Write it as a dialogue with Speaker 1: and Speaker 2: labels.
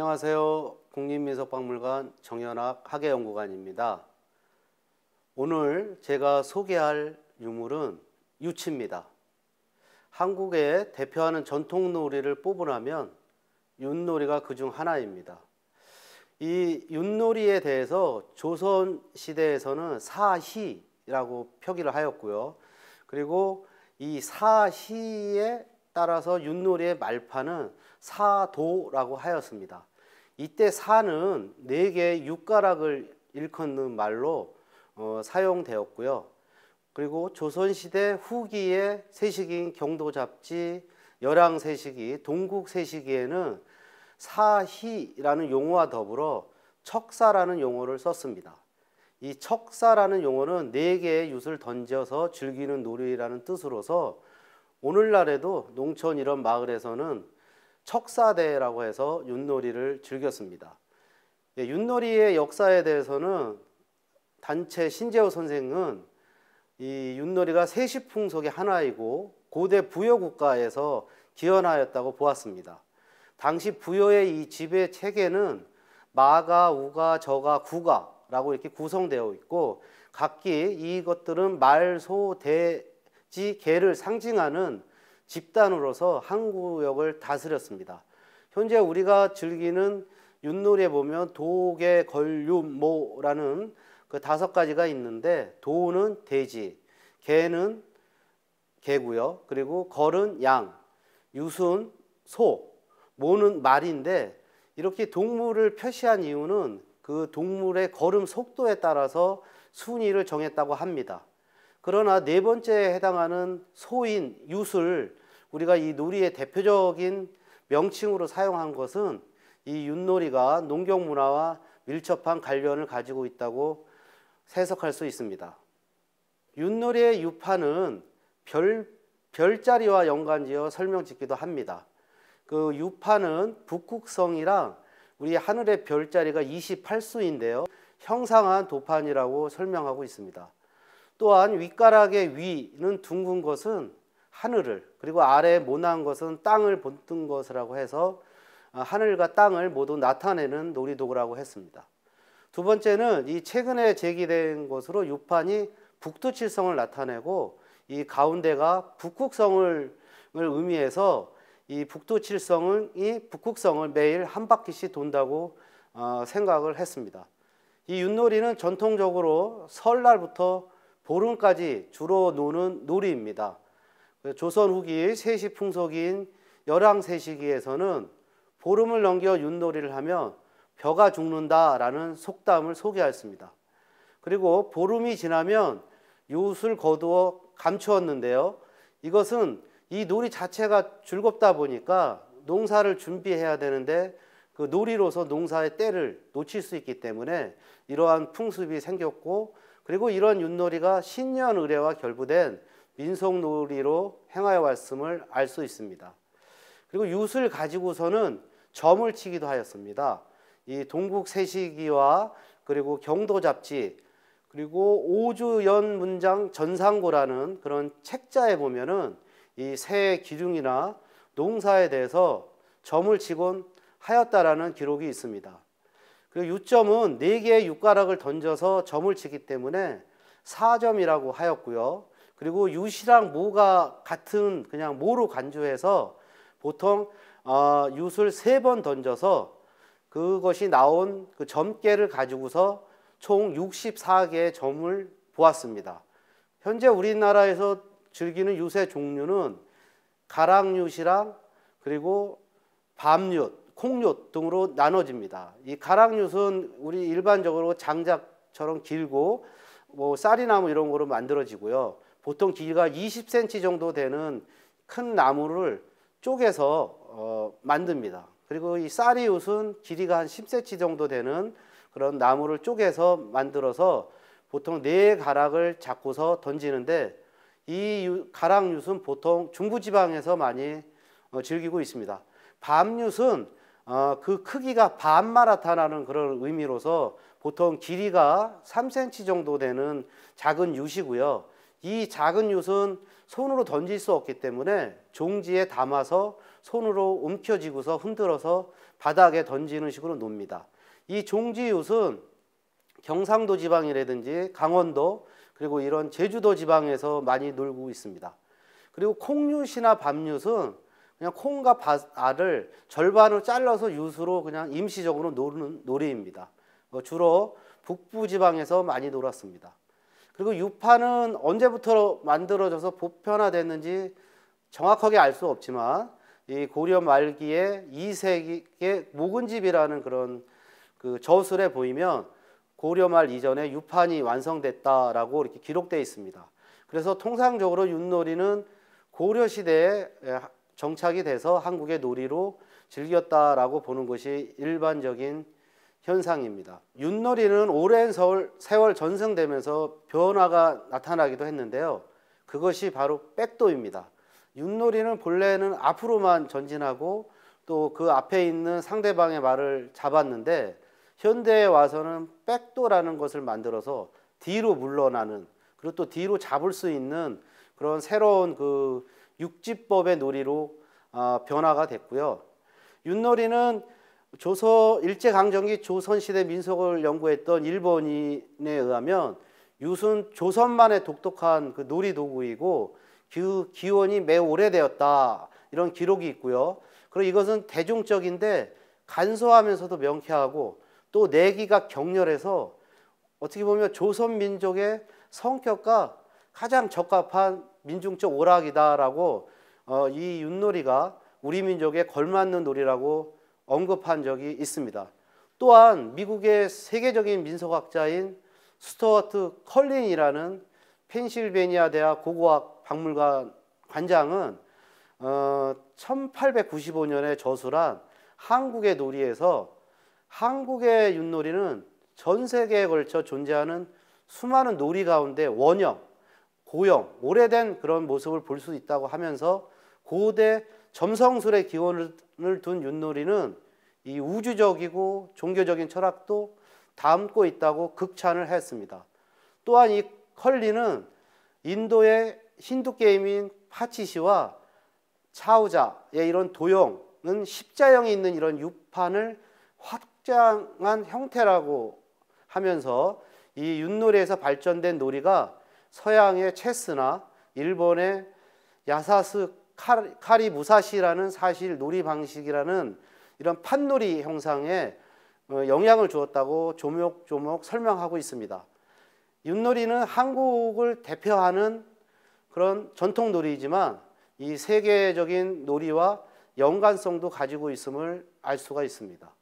Speaker 1: 안녕하세요. 국립민속박물관 정연학 학예연구관입니다. 오늘 제가 소개할 유물은 유치입니다. 한국에 대표하는 전통놀이를 뽑으라면 윷놀이가 그 중 하나입니다. 이 윷놀이에 대해서 조선시대에서는 사희라고 표기를 하였고요. 그리고 이 사희에 따라서 윷놀이의 말판은 사도라고 하였습니다. 이때 사는 네개의 육가락을 일컫는 말로 어, 사용되었고요. 그리고 조선시대 후기의 세식인 경도잡지, 열왕세식이, 동국세식에는 사희라는 용어와 더불어 척사라는 용어를 썼습니다. 이 척사라는 용어는 네 개의 윷을 던져서 즐기는 놀이라는 뜻으로서 오늘날에도 농촌 이런 마을에서는 척사대라고 해서 윷놀이를 즐겼습니다. 예, 윷놀이의 역사에 대해서는 단체 신재호 선생은 이 윷놀이가 세시풍속의 하나이고 고대 부여 국가에서 기원하였다고 보았습니다. 당시 부여의 이 지배 체계는 마가, 우가, 저가, 구가라고 이렇게 구성되어 있고 각기 이것들은 말, 소, 돼지, 개를 상징하는 집단으로서 항 구역을 다스렸습니다. 현재 우리가 즐기는 윷놀이에 보면 도계, 걸유모라는 그 다섯 가지가 있는데 도는 돼지, 개는 개고요. 그리고 걸은 양, 유순 소, 모는 말인데 이렇게 동물을 표시한 이유는 그 동물의 걸음 속도에 따라서 순위를 정했다고 합니다. 그러나 네 번째에 해당하는 소인, 윷을 우리가 이 놀이의 대표적인 명칭으로 사용한 것은 이 윷놀이가 농경 문화와 밀접한 관련을 가지고 있다고 해석할 수 있습니다. 윷놀이의 유파는 별, 별자리와 연관지어 설명짓기도 합니다. 그 유파는 북극성이랑 우리 하늘의 별자리가 28수인데요. 형상한 도판이라고 설명하고 있습니다. 또한 윗가락의 위는 둥근 것은 하늘을 그리고 아래 모난 것은 땅을 본뜬 것이라고 해서 아, 하늘과 땅을 모두 나타내는 놀이도구라고 했습니다. 두 번째는 이 최근에 제기된 것으로 유판이 북두칠성을 나타내고 이 가운데가 북극성을 의미해서 이 북두칠성이 북극성을 매일 한 바퀴씩 돈다고 어, 생각을 했습니다. 이 윷놀이는 전통적으로 설날부터 보름까지 주로 노는 놀이입니다. 조선 후기 세시 풍속인 열왕세 시기에서는 보름을 넘겨 윷놀이를 하면 벼가 죽는다라는 속담을 소개하였습니다. 그리고 보름이 지나면 윷을 거두어 감추었는데요. 이것은 이 놀이 자체가 즐겁다 보니까 농사를 준비해야 되는데 그 놀이로서 농사의 때를 놓칠 수 있기 때문에 이러한 풍습이 생겼고 그리고 이런 윷놀이가 신년 의례와 결부된 민속놀이로 행하여 왔음을 알 수 있습니다. 그리고 윷을 가지고서는 점을 치기도 하였습니다. 이 동국 세시기와 그리고 경도 잡지 그리고 오주연 문장 전상고라는 그런 책자에 보면은 이 새 기둥이나 농사에 대해서 점을 치곤 하였다라는 기록이 있습니다. 그리고 유점은 4개의 육가락을 던져서 점을 치기 때문에 4점이라고 하였고요. 그리고 유시랑 모가 같은 그냥 모로 간주해서 보통 어, 유술 세 번 던져서 그것이 나온 그 점괘를 가지고서 총 64개의 점을 보았습니다. 현재 우리나라에서 즐기는 유세 종류는 가랑유시랑 그리고 밤윷, 콩윷 등으로 나눠집니다. 이 가랑윷은 우리 일반적으로 장작처럼 길고 뭐 쌀이나무 뭐 이런 거로 만들어지고요. 보통 길이가 20cm 정도 되는 큰 나무를 쪼개서 어, 만듭니다. 그리고 이 쌀이웃은 길이가 한 10cm 정도 되는 그런 나무를 쪼개서 만들어서 보통 네 가락을 잡고서 던지는데 이 가락윷은 보통 중부지방에서 많이 어, 즐기고 있습니다. 밤윷은 어, 그 크기가 반마라타라는 그런 의미로서 보통 길이가 3cm 정도 되는 작은 윷이고요. 이 작은 요은 손으로 던질 수 없기 때문에 종지에 담아서 손으로 움켜쥐고서 흔들어서 바닥에 던지는 식으로 놉니다. 이 종지 윷은 경상도 지방이라든지 강원도 그리고 이런 제주도 지방에서 많이 놀고 있습니다. 그리고 콩윷이나 밤윷은 그냥 콩과 알을 절반으로 잘라서 윷으로 그냥 임시적으로 노는 놀이입니다. 뭐 주로 북부 지방에서 많이 놀았습니다. 그리고 유파는 언제부터 만들어져서 보편화됐는지 정확하게 알 수 없지만 이 고려 말기에 이색기의 모근집이라는 그런 그 저술에 보이면 고려 말 이전에 유판이 완성됐다라고 이렇게 기록되어 있습니다. 그래서 통상적으로 윷놀이는 고려 시대에 정착이 돼서 한국의 놀이로 즐겼다라고 보는 것이 일반적인 현상입니다. 윷놀이는 오랜 서울, 세월 전승되면서 변화가 나타나기도 했는데요. 그것이 바로 백도입니다. 윷놀이는 본래는 앞으로만 전진하고 또 그 앞에 있는 상대방의 말을 잡았는데 현대에 와서는 백도라는 것을 만들어서 뒤로 물러나는 그리고 또 뒤로 잡을 수 있는 그런 새로운 그 육지법의 놀이로 아, 변화가 됐고요. 윷놀이는 조선 일제강점기 조선시대 민속을 연구했던 일본인에 의하면 윷은 조선만의 독특한 그 놀이도구이고 그 기원이 매우 오래되었다 이런 기록이 있고요. 그리고 이것은 대중적인데 간소하면서도 명쾌하고 또 내기가 격렬해서 어떻게 보면 조선 민족의 성격과 가장 적합한 민중적 오락이다라고 어, 이 윷놀이가 우리 민족에 걸맞는 놀이라고 언급한 적이 있습니다. 또한 미국의 세계적인 민속학자인 스토어트 컬린이라는 펜실베니아 대학 고고학 박물관 관장은 어, 1895년에 저술한 한국의 놀이에서 한국의 윷놀이는 전 세계에 걸쳐 존재하는 수많은 놀이 가운데 원형, 고형, 오래된 그런 모습을 볼 수 있다고 하면서 고대 점성술의 기원을 둔 윷놀이는 이 우주적이고 종교적인 철학도 담고 있다고 극찬을 했습니다. 또한 이 컬리는 인도의 힌두 게임인 파치시와 차우자의 이런 도형은 십자형이 있는 이런 유판을 확장한 형태라고 하면서 이 윷놀이에서 발전된 놀이가 서양의 체스나 일본의 야사스 칼, 칼이 무사시라는 사실 놀이 방식이라는 이런 판놀이 형상에 어, 영향을 주었다고 조목조목 설명하고 있습니다. 윷놀이는 한국을 대표하는 그런 전통 놀이지만 이 세계적인 놀이와 연관성도 가지고 있음을 알 수가 있습니다.